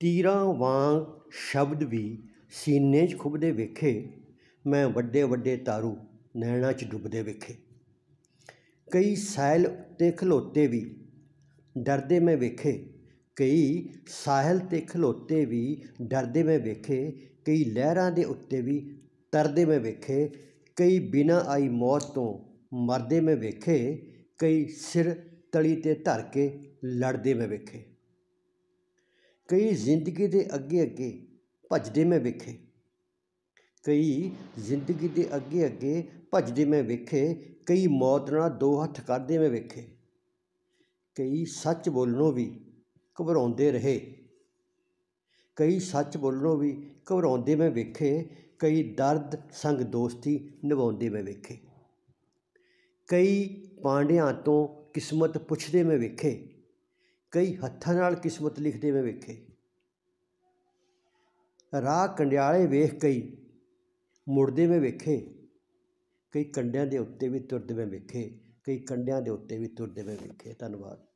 ਤੀਰਾਂ ਵਾਂਗ ਸ਼ਬਦ ਵੀ ਸੀਨੇ 'ਚ ਖੁੱਭਦੇ ਵੇਖੇ ਮੈਂ ਵੱਡੇ ਵੱਡੇ ਤਾਰੂ ਨੈਣਾ 'ਚ ਡੁੱਬਦੇ ਵੇਖੇ ਕਈ ਸਾਇਲ ਤੇ ਖਲੋਤੇ ਵੀ ਡਰਦੇ ਮੈਂ ਵੇਖੇ ਕਈ ਸਾਇਲ ਤੇ ਖਲੋਤੇ ਵੀ ਡਰਦੇ ਮੈਂ ਵੇਖੇ ਕਈ ਲਹਿਰਾਂ ਦੇ ਉੱਤੇ ਵੀ ਤਰਦੇ ਮੈਂ ਵੇਖੇ ਕਈ ਬਿਨਾ ਆਈ ਮੌਤ ਤੋਂ ਮਰਦੇ ਮੈਂ ਵੇਖੇ ਕਈ ਸਿਰ ਤਲੀ ਤੇ ਧਰ ਕੇ ਲੜਦੇ ਮੈਂ ਵੇਖੇ ਕਈ ਜ਼ਿੰਦਗੀ ਦੇ ਅੱਗੇ ਅੱਗੇ ਭੱਜਦੇ ਮੈਂ ਵੇਖੇ ਕਈ ਜ਼ਿੰਦਗੀ ਦੇ ਅੱਗੇ ਅੱਗੇ ਭੱਜਦੇ ਮੈਂ ਵੇਖੇ ਕਈ ਮੌਤ ਨਾਲ ਦੋ ਹੱਥ ਕਰਦੇ ਮੈਂ ਵੇਖੇ ਕਈ ਸੱਚ ਬੋਲਣੋਂ ਵੀ ਘਬਰਾਉਂਦੇ ਰਹੇ ਕਈ ਸੱਚ ਬੋਲਣੋਂ ਵੀ ਘਬਰਾਉਂਦੇ ਮੈਂ ਵੇਖੇ ਕਈ ਦਰਦ ਸੰਗ ਦੋਸਤੀ ਨਿਭਾਉਂਦੇ ਮੈਂ ਵੇਖੇ ਕਈ ਪਾਂਡਿਆਂ ਤੋਂ ਕਿਸਮਤ ਪੁੱਛਦੇ ਮੈਂ ਵੇਖੇ ਕਈ ਹੱਥਾਂ ਨਾਲ ਕਿਸਮਤ ਲਿਖਦੇ ਮੈਂ ਵੇਖੇ ਰਾਹ ਕੰਡਿਆਲੇ ਵੇਖ ਕਈ ਮੁੜਦੇ ਮੈਂ ਵੇਖੇ ਕਈ ਕੰਡਿਆਂ ਦੇ ਉੱਤੇ ਵੀ ਤੁਰਦੇ ਮੈਂ ਵੇਖੇ ਕਈ ਕੰਡਿਆਂ ਦੇ ਉੱਤੇ ਵੀ ਤੁਰਦੇ ਮੈਂ ਵੇਖੇ ਧੰਨਵਾਦ